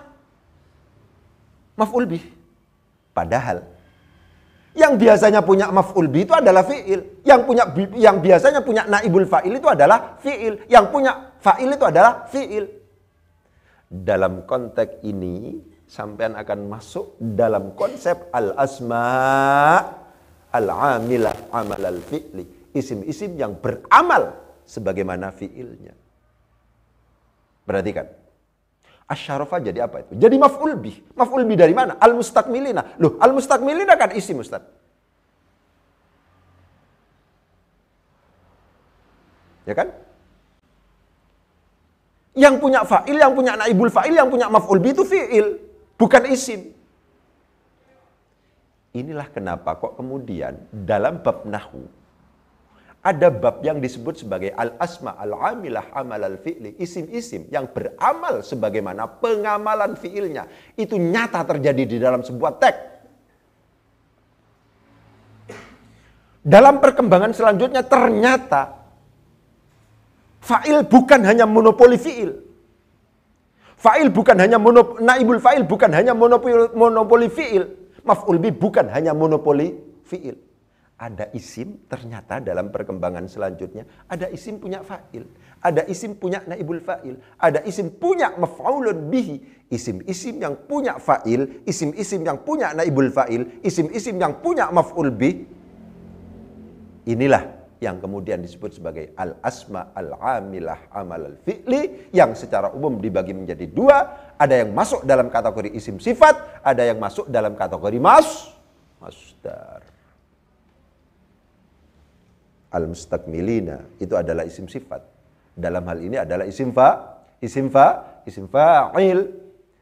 maf'ul bih. Padahal yang biasanya punya maf'ul bi itu adalah fi'il. Yang punya yang biasanya punya naibul fa'il itu adalah fi'il. Yang punya fa'il itu adalah fi'il. Dalam konteks ini sampean akan masuk dalam konsep al-asma al-amila amal al-fi'li. Isim-isim yang beramal sebagaimana fi'ilnya. Perhatikan. Asyarafah jadi apa itu? Jadi maf'ul bih. Maf'ul bih dari mana? Al-mustakmilina. Loh, al-mustakmilina kan isi mustad. Ya kan? Yang punya fa'il, yang punya naibul fa'il, yang punya maf'ul bih itu fi'il. Bukan isim. Inilah kenapa kok kemudian dalam bab nahu ada bab yang disebut sebagai al-asma al-amilah amal al-fi'li, isim-isim yang beramal sebagaimana pengamalan fi'ilnya. Itu nyata terjadi di dalam sebuah teks. Dalam perkembangan selanjutnya ternyata fa'il bukan hanya monopoli fi'il. Fa'il bukan hanya monop, naibul fa'il bukan hanya monopoli, monopoli fi'il. Maf'ul bi bukan hanya monopoli fi'il ada isim ternyata dalam perkembangan selanjutnya ada isim punya fa'il ada isim punya naibul fa'il ada isim punya mafaulun bihi isim-isim yang punya fa'il isim-isim yang punya naibul fa'il isim-isim yang punya maf'ul bih inilah yang kemudian disebut sebagai al asma al amilah amal al fi'li yang secara umum dibagi menjadi dua ada yang masuk dalam kategori isim sifat ada yang masuk dalam kategori mas masdar al-mustakmilina itu adalah isim sifat. Dalam hal ini adalah isim fa, isim fa, isim fa fa'il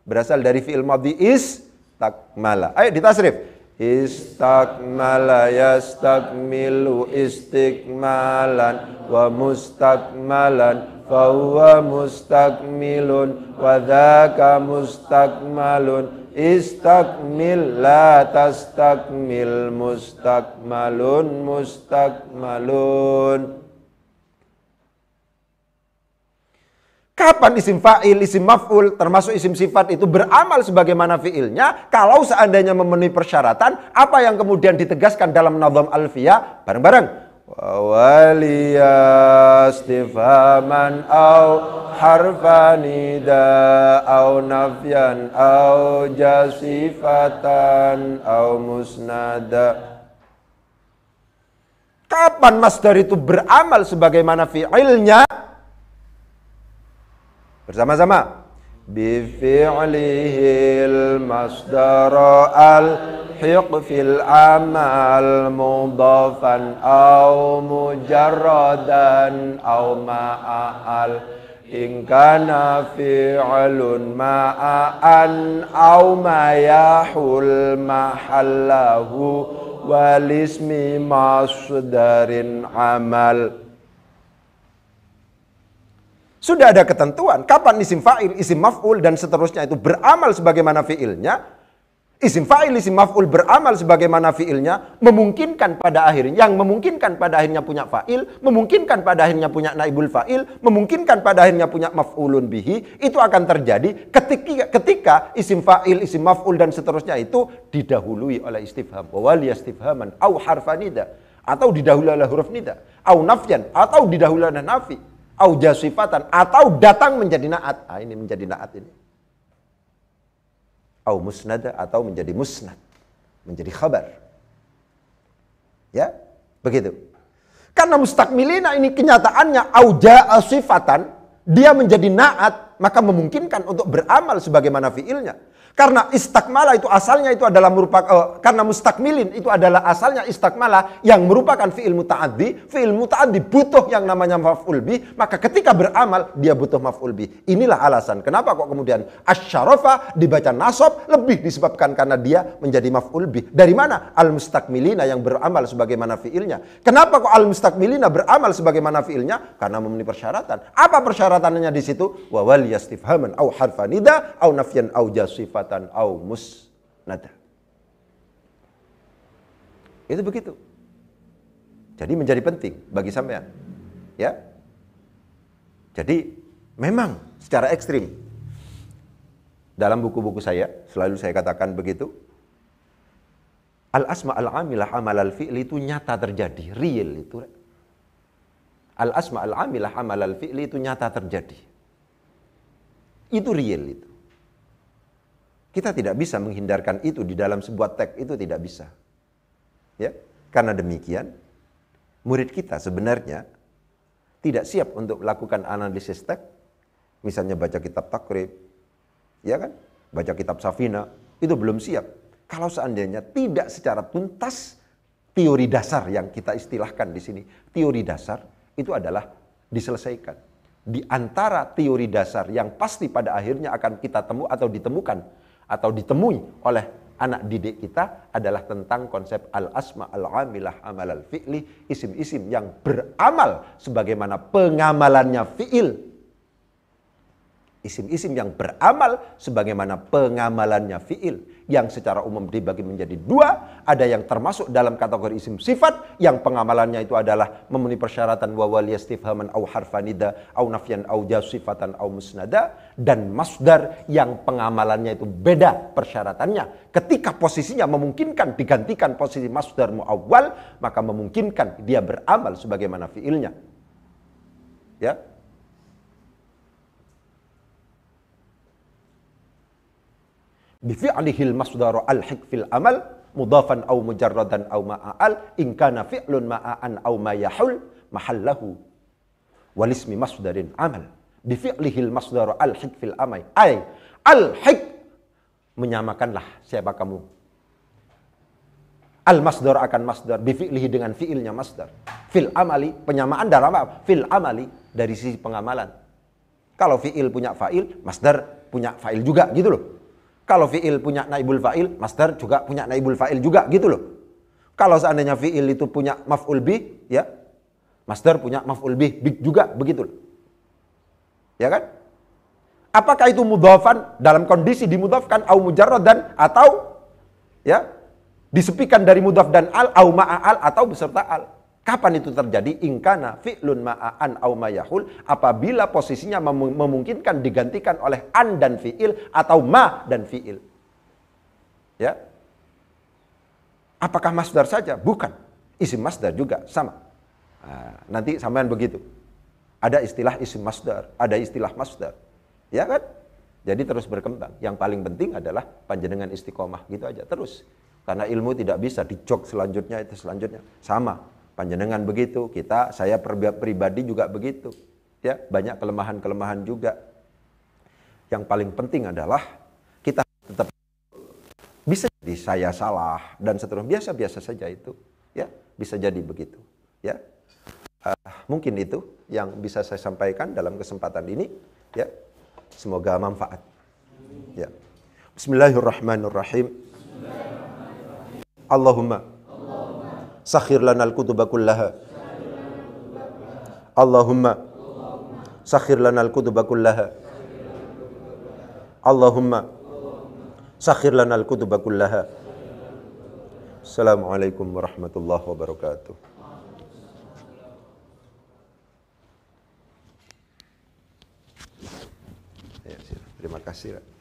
berasal dari fi'il madhi is takmala. Ayo ditasrif. Istakmala yastakmilu istikmalan wa mustakmalan huwa mustakmilun wa dhaka mustakmalun Istakmil la tastakmil mustakmalun mustakmalun. Kapan isim fa'il, isim maf'ul, termasuk isim sifat itu beramal sebagaimana fi'ilnya? Kalau seandainya memenuhi persyaratan, apa yang kemudian ditegaskan dalam nazam alfiya? Bareng-bareng. Wawaliya istifaman au harfanida au nafyan au jasifatan au musnada Kapan masdar itu beramal sebagaimana fi'ilnya? Bersama-sama. Bifi'lihil masdara al يلحق في العمل مضافا أو مجردا أو مع ال إن كان فعل mayahul أن أو ما يحل محله والاسم مصدر عمل Sudah ada ketentuan kapan isim fa'il, isim maf'ul dan seterusnya itu beramal sebagaimana fi'ilnya Isim fa'il, isim maf'ul beramal sebagaimana fi'ilnya memungkinkan pada akhirnya yang memungkinkan pada akhirnya punya fa'il, memungkinkan pada akhirnya punya naibul fa'il, memungkinkan pada akhirnya punya maf'ulun bihi, itu akan terjadi ketika ketika isim fa'il, isim maf'ul dan seterusnya itu didahului oleh istifham. Wa istifhaman au nida atau didahului oleh huruf nida, au nafyan atau didahului oleh nafi, au jasifatan atau datang menjadi naat. Ah, ini menjadi naat ini au musnada atau menjadi musnad, menjadi khabar. Ya, begitu. Karena mustakmilina ini kenyataannya auja sifatan, dia menjadi naat, maka memungkinkan untuk beramal sebagaimana fiilnya. Karena istakmala itu asalnya itu adalah merupakan uh, eh, karena mustakmilin itu adalah asalnya istakmala yang merupakan fiil mutaaddi, fiil mutaaddi butuh yang namanya maf'ul bi, maka ketika beramal dia butuh maf'ul bi. Inilah alasan kenapa kok kemudian asyarafa dibaca nasab lebih disebabkan karena dia menjadi maf'ul bi. Dari mana? Al mustakmilina yang beramal sebagaimana fiilnya. Kenapa kok al mustakmilina beramal sebagaimana fiilnya? Karena memenuhi persyaratan. Apa persyaratannya di situ? Wa wal yastifhaman au harfanida au nafyan au jasifat musafatan au musnada. Itu begitu. Jadi menjadi penting bagi sampean. Ya. Jadi memang secara ekstrim dalam buku-buku saya selalu saya katakan begitu. Al asma al amilah amal al fi'li itu nyata terjadi, real itu. Al asma al amilah amal al fi'li itu nyata terjadi. Itu real itu. Kita tidak bisa menghindarkan itu di dalam sebuah teks itu tidak bisa. Ya. Karena demikian, murid kita sebenarnya tidak siap untuk melakukan analisis teks, misalnya baca kitab takrib, ya kan? Baca kitab Safina, itu belum siap. Kalau seandainya tidak secara tuntas teori dasar yang kita istilahkan di sini, teori dasar itu adalah diselesaikan. Di antara teori dasar yang pasti pada akhirnya akan kita temu atau ditemukan atau ditemui oleh anak didik kita adalah tentang konsep al-asma al-amilah amal al-fi'li, isim-isim yang beramal sebagaimana pengamalannya fi'il. Isim-isim yang beramal sebagaimana pengamalannya fi'il yang secara umum dibagi menjadi dua, ada yang termasuk dalam kategori isim sifat yang pengamalannya itu adalah memenuhi persyaratan wawali istifhaman au harfanida au nafyan au jasifatan au musnada dan masdar yang pengamalannya itu beda persyaratannya. Ketika posisinya memungkinkan digantikan posisi masdar muawwal, maka memungkinkan dia beramal sebagaimana fiilnya. Ya, bifi'lihil masdaru alhiq fil amal mudafan au mujarradan au ma'al in kana fi'lun ma'an au ma yahul mahallahu wal ismi masdarin amal bifi'lihil masdaru alhiq fil amai al-hik, menyamakanlah siapa kamu al masdar akan masdar bifi'lihi dengan fi'ilnya masdar fil amali penyamaan dalam apa fil amali dari sisi pengamalan kalau fi'il punya fa'il masdar punya fa'il juga gitu loh kalau fi'il punya naibul fa'il, master juga punya naibul fa'il juga gitu loh. Kalau seandainya fi'il itu punya maf'ul bi, ya. master punya maf'ul bi, big juga begitu loh. Ya kan? Apakah itu mudhafan dalam kondisi dimudhafkan au mujarrad dan atau ya disepikan dari mudhaf dan al au al atau beserta al. Kapan itu terjadi? Ingkana fi'lun ma'an au mayahul. Apabila posisinya memungkinkan digantikan oleh an dan fi'il atau ma dan fi'il. Ya. Apakah masdar saja? Bukan. Isim masdar juga sama. Nah, nanti samaan begitu. Ada istilah isim masdar, ada istilah masdar. Ya kan? Jadi terus berkembang. Yang paling penting adalah panjenengan istiqomah gitu aja terus. Karena ilmu tidak bisa dicok selanjutnya itu selanjutnya sama panjenengan begitu, kita saya pribadi juga begitu. Ya, banyak kelemahan-kelemahan juga. Yang paling penting adalah kita tetap bisa jadi saya salah dan seterusnya biasa-biasa saja itu, ya. Bisa jadi begitu, ya. Uh, mungkin itu yang bisa saya sampaikan dalam kesempatan ini, ya. Semoga manfaat. Ya. Bismillahirrahmanirrahim. Bismillahirrahmanirrahim. Allahumma سخر لنا الكتب كلها اللهم سخر لنا الكتب كلها اللهم سخر لنا الكتب كلها السلام عليكم ورحمة الله وبركاته Terima kasih.